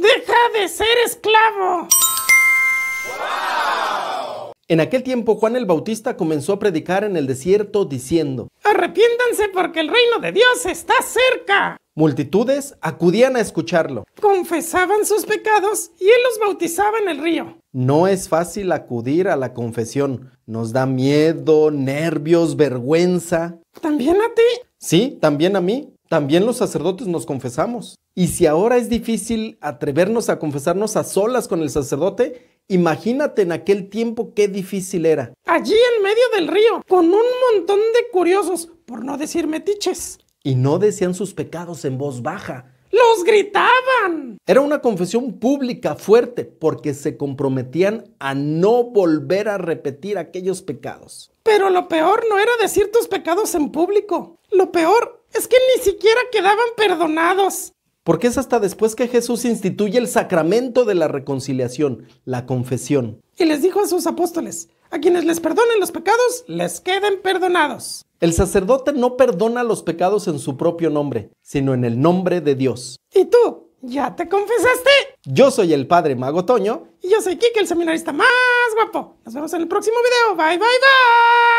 ¡Deja de ser esclavo! En aquel tiempo Juan el Bautista comenzó a predicar en el desierto diciendo, Arrepiéntanse porque el reino de Dios está cerca. Multitudes acudían a escucharlo. Confesaban sus pecados y él los bautizaba en el río. No es fácil acudir a la confesión. Nos da miedo, nervios, vergüenza. ¿También a ti? Sí, también a mí. También los sacerdotes nos confesamos. Y si ahora es difícil atrevernos a confesarnos a solas con el sacerdote, Imagínate en aquel tiempo qué difícil era. Allí en medio del río, con un montón de curiosos, por no decir metiches. Y no decían sus pecados en voz baja. ¡Los gritaban! Era una confesión pública fuerte porque se comprometían a no volver a repetir aquellos pecados. Pero lo peor no era decir tus pecados en público. Lo peor es que ni siquiera quedaban perdonados. Porque es hasta después que Jesús instituye el sacramento de la reconciliación, la confesión. Y les dijo a sus apóstoles, a quienes les perdonen los pecados, les queden perdonados. El sacerdote no perdona los pecados en su propio nombre, sino en el nombre de Dios. ¿Y tú? ¿Ya te confesaste? Yo soy el padre Mago Toño. Y yo soy Kike, el seminarista más guapo. Nos vemos en el próximo video. Bye, bye, bye.